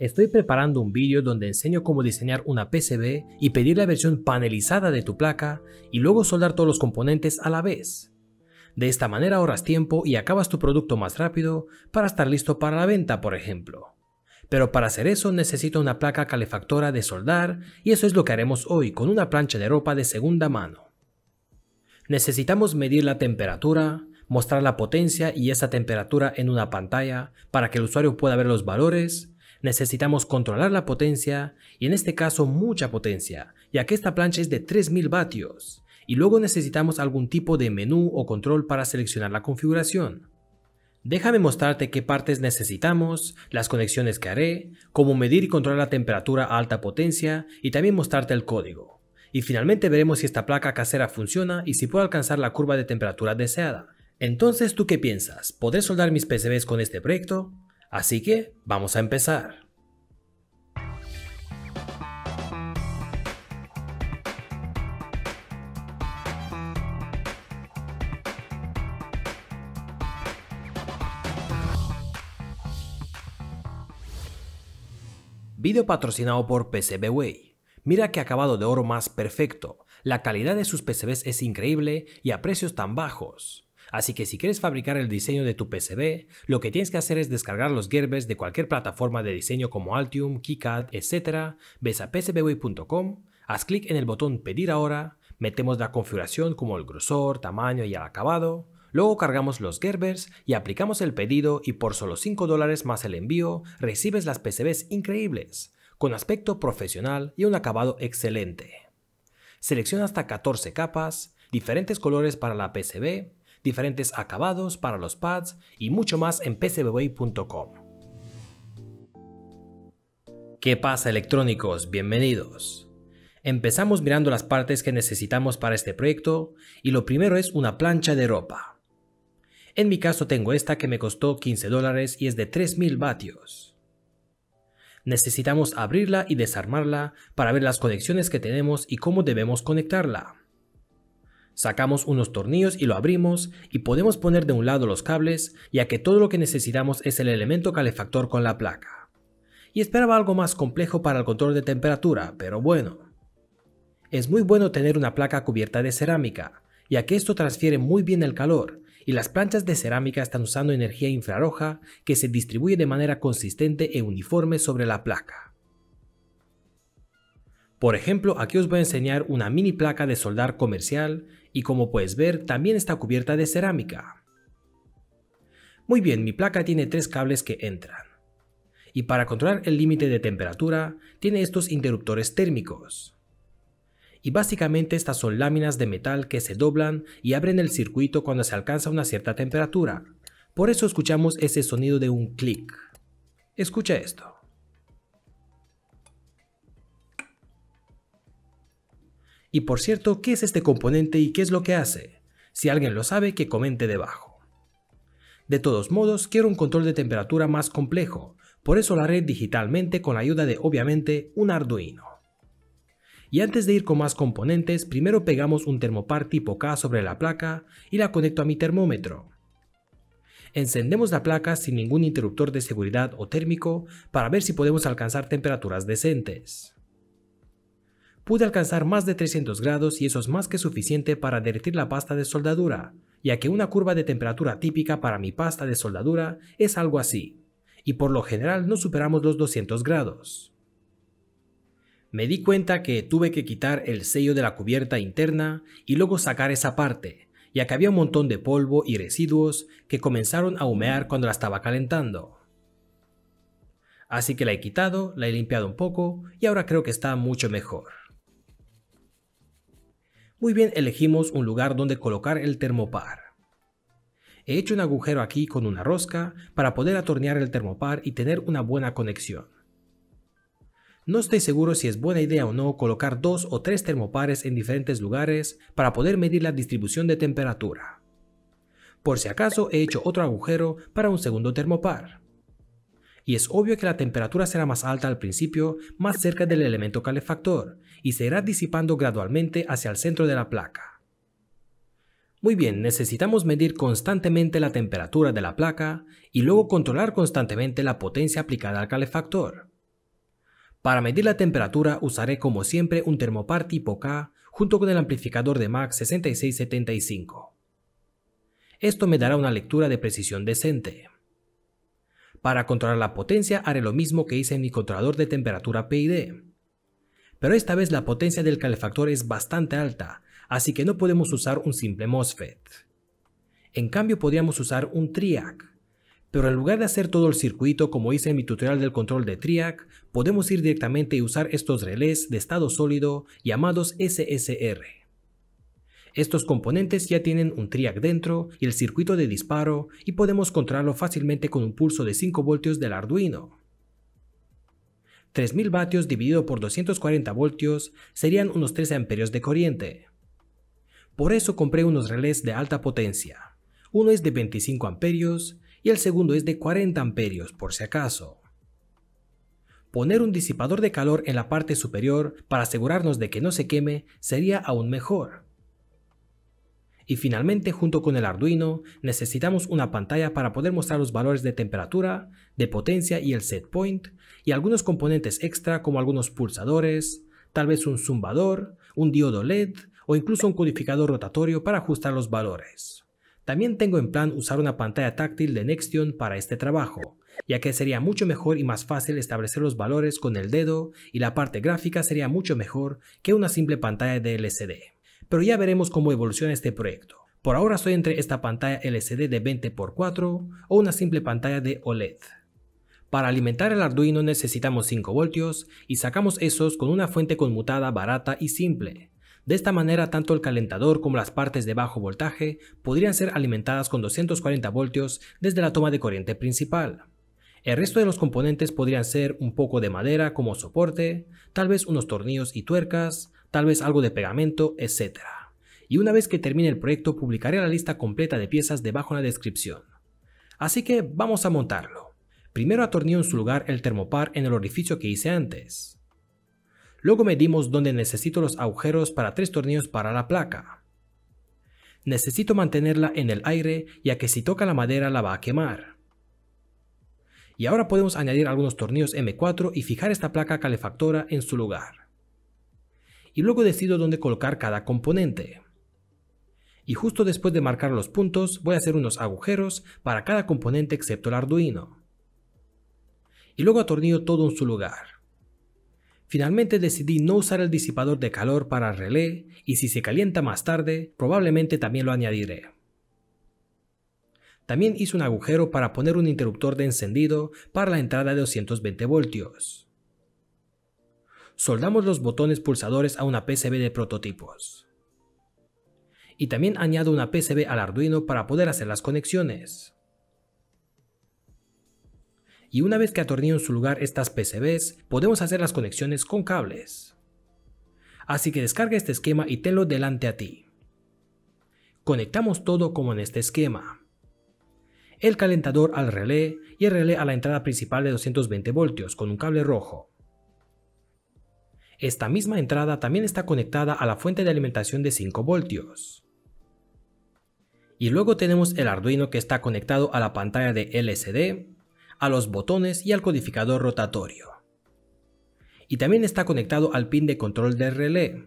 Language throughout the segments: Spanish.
estoy preparando un vídeo donde enseño cómo diseñar una PCB y pedir la versión panelizada de tu placa y luego soldar todos los componentes a la vez. De esta manera ahorras tiempo y acabas tu producto más rápido para estar listo para la venta, por ejemplo. Pero para hacer eso necesito una placa calefactora de soldar y eso es lo que haremos hoy con una plancha de ropa de segunda mano. Necesitamos medir la temperatura, mostrar la potencia y esa temperatura en una pantalla para que el usuario pueda ver los valores, necesitamos controlar la potencia, y en este caso mucha potencia, ya que esta plancha es de 3000 vatios, y luego necesitamos algún tipo de menú o control para seleccionar la configuración. Déjame mostrarte qué partes necesitamos, las conexiones que haré, cómo medir y controlar la temperatura a alta potencia y también mostrarte el código. Y finalmente veremos si esta placa casera funciona y si puedo alcanzar la curva de temperatura deseada. Entonces, ¿tú qué piensas? ¿Podré soldar mis PCBs con este proyecto? Así que vamos a empezar. Video patrocinado por PCBWay. Mira qué acabado de oro más perfecto. La calidad de sus PCBs es increíble y a precios tan bajos. Así que si quieres fabricar el diseño de tu PCB, lo que tienes que hacer es descargar los Gerbers de cualquier plataforma de diseño como Altium, KiCad, etc. Ves a pcbway.com, haz clic en el botón Pedir ahora, metemos la configuración como el grosor, tamaño y el acabado, Luego cargamos los Gerbers y aplicamos el pedido y por solo 5 dólares más el envío recibes las PCBs increíbles, con aspecto profesional y un acabado excelente. Selecciona hasta 14 capas, diferentes colores para la PCB diferentes acabados para los pads y mucho más en PCBWAY.COM ¿Qué pasa electrónicos? Bienvenidos. Empezamos mirando las partes que necesitamos para este proyecto y lo primero es una plancha de ropa. En mi caso tengo esta que me costó 15 dólares y es de 3000 vatios. Necesitamos abrirla y desarmarla para ver las conexiones que tenemos y cómo debemos conectarla. Sacamos unos tornillos y lo abrimos y podemos poner de un lado los cables ya que todo lo que necesitamos es el elemento calefactor con la placa. Y esperaba algo más complejo para el control de temperatura, pero bueno. Es muy bueno tener una placa cubierta de cerámica, ya que esto transfiere muy bien el calor y las planchas de cerámica están usando energía infrarroja que se distribuye de manera consistente e uniforme sobre la placa. Por ejemplo, aquí os voy a enseñar una mini placa de soldar comercial y como puedes ver también está cubierta de cerámica. Muy bien, mi placa tiene tres cables que entran. Y para controlar el límite de temperatura tiene estos interruptores térmicos. Y básicamente estas son láminas de metal que se doblan y abren el circuito cuando se alcanza una cierta temperatura. Por eso escuchamos ese sonido de un clic. Escucha esto. Y por cierto, ¿qué es este componente y qué es lo que hace? Si alguien lo sabe, que comente debajo. De todos modos, quiero un control de temperatura más complejo, por eso la haré digitalmente con la ayuda de obviamente un Arduino. Y antes de ir con más componentes, primero pegamos un termopar tipo K sobre la placa y la conecto a mi termómetro. Encendemos la placa sin ningún interruptor de seguridad o térmico para ver si podemos alcanzar temperaturas decentes pude alcanzar más de 300 grados y eso es más que suficiente para derretir la pasta de soldadura, ya que una curva de temperatura típica para mi pasta de soldadura es algo así, y por lo general no superamos los 200 grados. Me di cuenta que tuve que quitar el sello de la cubierta interna y luego sacar esa parte, ya que había un montón de polvo y residuos que comenzaron a humear cuando la estaba calentando. Así que la he quitado, la he limpiado un poco y ahora creo que está mucho mejor. Muy bien, elegimos un lugar donde colocar el termopar. He hecho un agujero aquí con una rosca para poder atornear el termopar y tener una buena conexión. No estoy seguro si es buena idea o no colocar dos o tres termopares en diferentes lugares para poder medir la distribución de temperatura. Por si acaso he hecho otro agujero para un segundo termopar y es obvio que la temperatura será más alta al principio, más cerca del elemento calefactor, y se irá disipando gradualmente hacia el centro de la placa. Muy bien, necesitamos medir constantemente la temperatura de la placa y luego controlar constantemente la potencia aplicada al calefactor. Para medir la temperatura usaré como siempre un termopar tipo K junto con el amplificador de Max 6675. Esto me dará una lectura de precisión decente. Para controlar la potencia haré lo mismo que hice en mi controlador de temperatura PID. Pero esta vez la potencia del calefactor es bastante alta, así que no podemos usar un simple MOSFET. En cambio podríamos usar un TRIAC, pero en lugar de hacer todo el circuito como hice en mi tutorial del control de TRIAC, podemos ir directamente y usar estos relés de estado sólido llamados SSR. Estos componentes ya tienen un TRIAC dentro y el circuito de disparo y podemos controlarlo fácilmente con un pulso de 5 voltios del Arduino. 3000 vatios dividido por 240 voltios serían unos 13 amperios de corriente. Por eso compré unos relés de alta potencia. Uno es de 25 amperios y el segundo es de 40 amperios por si acaso poner un disipador de calor en la parte superior para asegurarnos de que no se queme sería aún mejor. Y finalmente, junto con el Arduino, necesitamos una pantalla para poder mostrar los valores de temperatura, de potencia y el set point, y algunos componentes extra como algunos pulsadores, tal vez un zumbador, un diodo LED o incluso un codificador rotatorio para ajustar los valores. También tengo en plan usar una pantalla táctil de Nextion para este trabajo, ya que sería mucho mejor y más fácil establecer los valores con el dedo y la parte gráfica sería mucho mejor que una simple pantalla de LCD pero ya veremos cómo evoluciona este proyecto. Por ahora estoy entre esta pantalla LCD de 20x4 o una simple pantalla de OLED. Para alimentar el Arduino necesitamos 5 voltios y sacamos esos con una fuente conmutada barata y simple. De esta manera tanto el calentador como las partes de bajo voltaje podrían ser alimentadas con 240 voltios desde la toma de corriente principal. El resto de los componentes podrían ser un poco de madera como soporte, tal vez unos tornillos y tuercas, tal vez algo de pegamento, etc. Y una vez que termine el proyecto publicaré la lista completa de piezas debajo en la descripción. Así que vamos a montarlo. Primero atornillo en su lugar el termopar en el orificio que hice antes. Luego medimos donde necesito los agujeros para tres tornillos para la placa. Necesito mantenerla en el aire ya que si toca la madera la va a quemar. Y ahora podemos añadir algunos tornillos M4 y fijar esta placa calefactora en su lugar y luego decido dónde colocar cada componente. Y justo después de marcar los puntos voy a hacer unos agujeros para cada componente excepto el Arduino. Y luego atornillo todo en su lugar. Finalmente decidí no usar el disipador de calor para el relé y si se calienta más tarde probablemente también lo añadiré. También hice un agujero para poner un interruptor de encendido para la entrada de 220 voltios soldamos los botones pulsadores a una PCB de prototipos. Y también añado una PCB al Arduino para poder hacer las conexiones. Y una vez que atornillo en su lugar estas PCBs, podemos hacer las conexiones con cables. Así que descarga este esquema y tenlo delante a ti. Conectamos todo como en este esquema. El calentador al relé y el relé a la entrada principal de 220 voltios con un cable rojo. Esta misma entrada también está conectada a la fuente de alimentación de 5 voltios. Y luego tenemos el Arduino que está conectado a la pantalla de LCD, a los botones y al codificador rotatorio. Y también está conectado al pin de control del relé.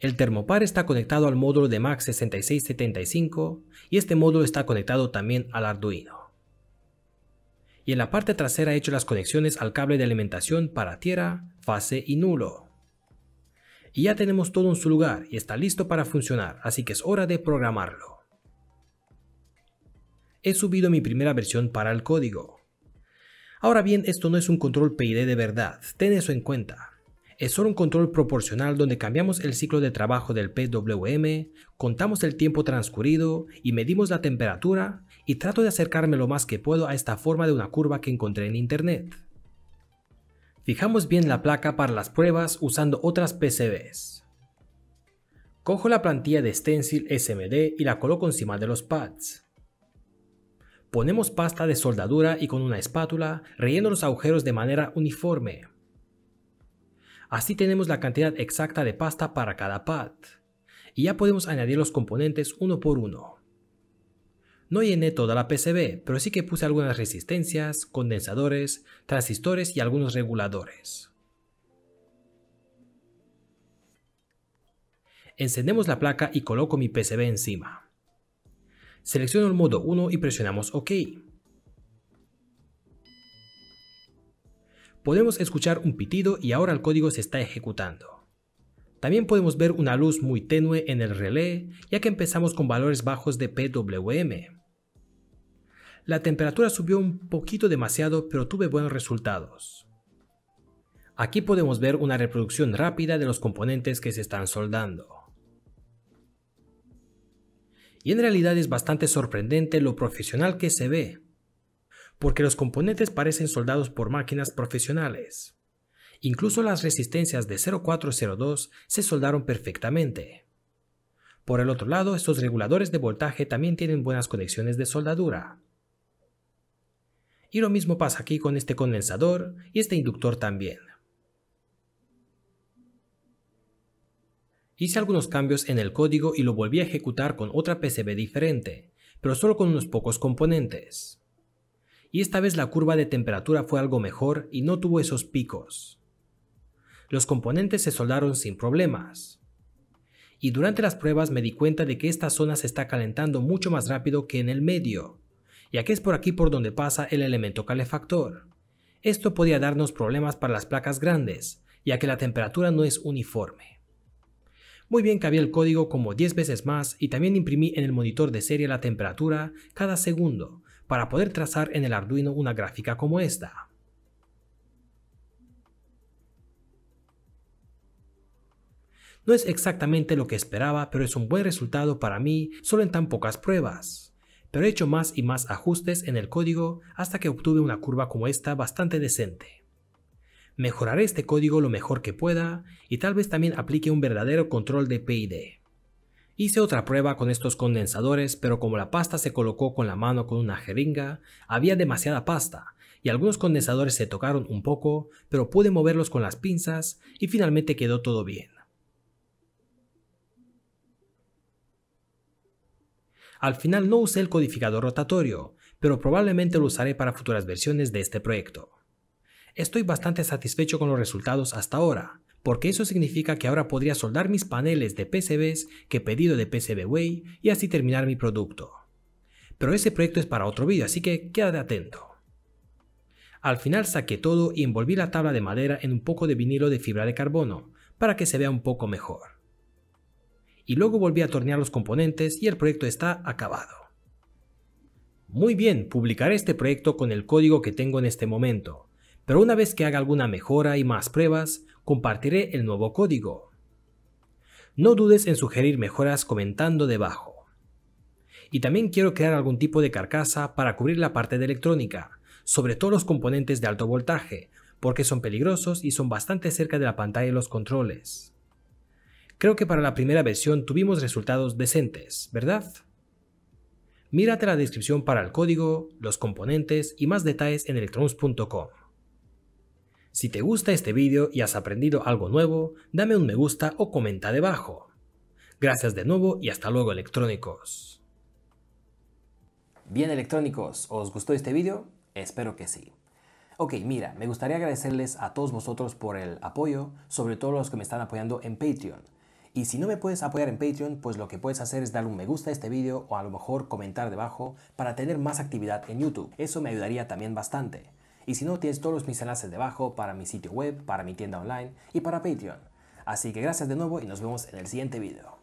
El termopar está conectado al módulo de MAX6675 y este módulo está conectado también al Arduino y en la parte trasera he hecho las conexiones al cable de alimentación para tierra, fase y nulo. Y ya tenemos todo en su lugar y está listo para funcionar, así que es hora de programarlo. He subido mi primera versión para el código. Ahora bien, esto no es un control PID de verdad, ten eso en cuenta. Es solo un control proporcional donde cambiamos el ciclo de trabajo del PWM, contamos el tiempo transcurrido y medimos la temperatura y trato de acercarme lo más que puedo a esta forma de una curva que encontré en internet. Fijamos bien la placa para las pruebas usando otras PCBs. Cojo la plantilla de stencil SMD y la coloco encima de los pads. Ponemos pasta de soldadura y con una espátula relleno los agujeros de manera uniforme. Así tenemos la cantidad exacta de pasta para cada pad. Y ya podemos añadir los componentes uno por uno. No llené toda la PCB, pero sí que puse algunas resistencias, condensadores, transistores y algunos reguladores. Encendemos la placa y coloco mi PCB encima. Selecciono el modo 1 y presionamos OK. Podemos escuchar un pitido y ahora el código se está ejecutando. También podemos ver una luz muy tenue en el relé, ya que empezamos con valores bajos de PWM. La temperatura subió un poquito demasiado, pero tuve buenos resultados. Aquí podemos ver una reproducción rápida de los componentes que se están soldando. Y en realidad es bastante sorprendente lo profesional que se ve, porque los componentes parecen soldados por máquinas profesionales. Incluso las resistencias de 0402 se soldaron perfectamente. Por el otro lado, estos reguladores de voltaje también tienen buenas conexiones de soldadura, y lo mismo pasa aquí con este condensador y este inductor también. Hice algunos cambios en el código y lo volví a ejecutar con otra PCB diferente, pero solo con unos pocos componentes. Y esta vez la curva de temperatura fue algo mejor y no tuvo esos picos. Los componentes se soldaron sin problemas. Y durante las pruebas me di cuenta de que esta zona se está calentando mucho más rápido que en el medio, ya que es por aquí por donde pasa el elemento calefactor. Esto podía darnos problemas para las placas grandes, ya que la temperatura no es uniforme. Muy bien cabía el código como 10 veces más y también imprimí en el monitor de serie la temperatura cada segundo para poder trazar en el Arduino una gráfica como esta. No es exactamente lo que esperaba, pero es un buen resultado para mí solo en tan pocas pruebas pero he hecho más y más ajustes en el código hasta que obtuve una curva como esta bastante decente. Mejoraré este código lo mejor que pueda y tal vez también aplique un verdadero control de PID. Hice otra prueba con estos condensadores, pero como la pasta se colocó con la mano con una jeringa, había demasiada pasta y algunos condensadores se tocaron un poco, pero pude moverlos con las pinzas y finalmente quedó todo bien. Al final no usé el codificador rotatorio, pero probablemente lo usaré para futuras versiones de este proyecto. Estoy bastante satisfecho con los resultados hasta ahora, porque eso significa que ahora podría soldar mis paneles de PCBs que he pedido de PCBWay y así terminar mi producto. Pero ese proyecto es para otro vídeo, así que quédate atento. Al final saqué todo y envolví la tabla de madera en un poco de vinilo de fibra de carbono, para que se vea un poco mejor y luego volví a tornear los componentes y el proyecto está acabado. Muy bien, publicaré este proyecto con el código que tengo en este momento, pero una vez que haga alguna mejora y más pruebas, compartiré el nuevo código. No dudes en sugerir mejoras comentando debajo. Y también quiero crear algún tipo de carcasa para cubrir la parte de electrónica, sobre todo los componentes de alto voltaje, porque son peligrosos y son bastante cerca de la pantalla de los controles. Creo que para la primera versión tuvimos resultados decentes, ¿verdad? Mírate la descripción para el código, los componentes y más detalles en electrons.com. Si te gusta este vídeo y has aprendido algo nuevo, dame un me gusta o comenta debajo. Gracias de nuevo y hasta luego electrónicos. Bien electrónicos, ¿os gustó este vídeo? Espero que sí. Ok, mira, me gustaría agradecerles a todos vosotros por el apoyo, sobre todo los que me están apoyando en Patreon. Y si no me puedes apoyar en Patreon, pues lo que puedes hacer es darle un me gusta a este vídeo o a lo mejor comentar debajo para tener más actividad en YouTube. Eso me ayudaría también bastante. Y si no, tienes todos mis enlaces debajo para mi sitio web, para mi tienda online y para Patreon. Así que gracias de nuevo y nos vemos en el siguiente vídeo.